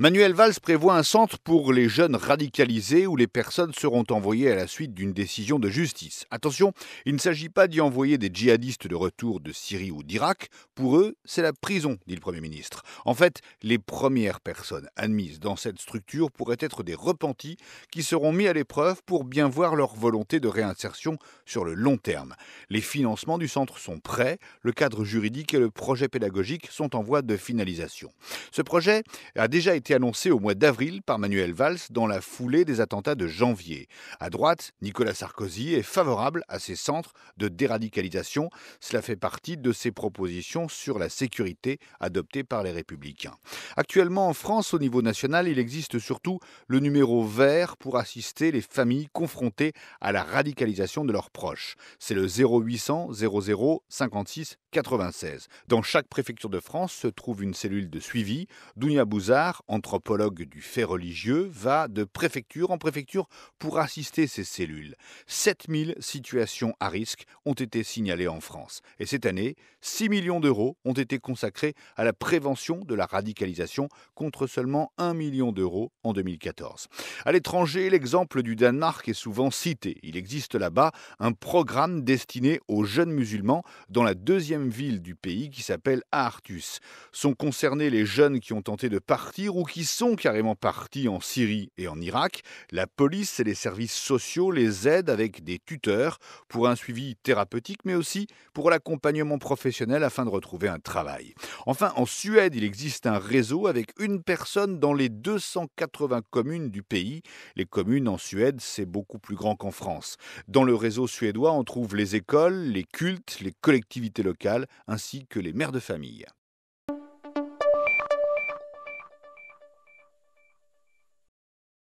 Manuel Valls prévoit un centre pour les jeunes radicalisés où les personnes seront envoyées à la suite d'une décision de justice. Attention, il ne s'agit pas d'y envoyer des djihadistes de retour de Syrie ou d'Irak. Pour eux, c'est la prison, dit le Premier ministre. En fait, les premières personnes admises dans cette structure pourraient être des repentis qui seront mis à l'épreuve pour bien voir leur volonté de réinsertion sur le long terme. Les financements du centre sont prêts, le cadre juridique et le projet pédagogique sont en voie de finalisation. Ce projet a déjà été été annoncé au mois d'avril par Manuel Valls dans la foulée des attentats de janvier. À droite, Nicolas Sarkozy est favorable à ces centres de déradicalisation. Cela fait partie de ses propositions sur la sécurité adoptées par les républicains. Actuellement en France, au niveau national, il existe surtout le numéro vert pour assister les familles confrontées à la radicalisation de leurs proches. C'est le 0800 00 56 96. Dans chaque préfecture de France se trouve une cellule de suivi. Dounia Bouzard, en anthropologue du fait religieux, va de préfecture en préfecture pour assister ces cellules. 7000 situations à risque ont été signalées en France. Et cette année, 6 millions d'euros ont été consacrés à la prévention de la radicalisation contre seulement 1 million d'euros en 2014. À l'étranger, l'exemple du Danemark est souvent cité. Il existe là-bas un programme destiné aux jeunes musulmans dans la deuxième ville du pays qui s'appelle Aarhus. Sont concernés les jeunes qui ont tenté de partir ou qui sont carrément partis en Syrie et en Irak, la police et les services sociaux les aident avec des tuteurs pour un suivi thérapeutique, mais aussi pour l'accompagnement professionnel afin de retrouver un travail. Enfin, en Suède, il existe un réseau avec une personne dans les 280 communes du pays. Les communes en Suède, c'est beaucoup plus grand qu'en France. Dans le réseau suédois, on trouve les écoles, les cultes, les collectivités locales, ainsi que les mères de famille.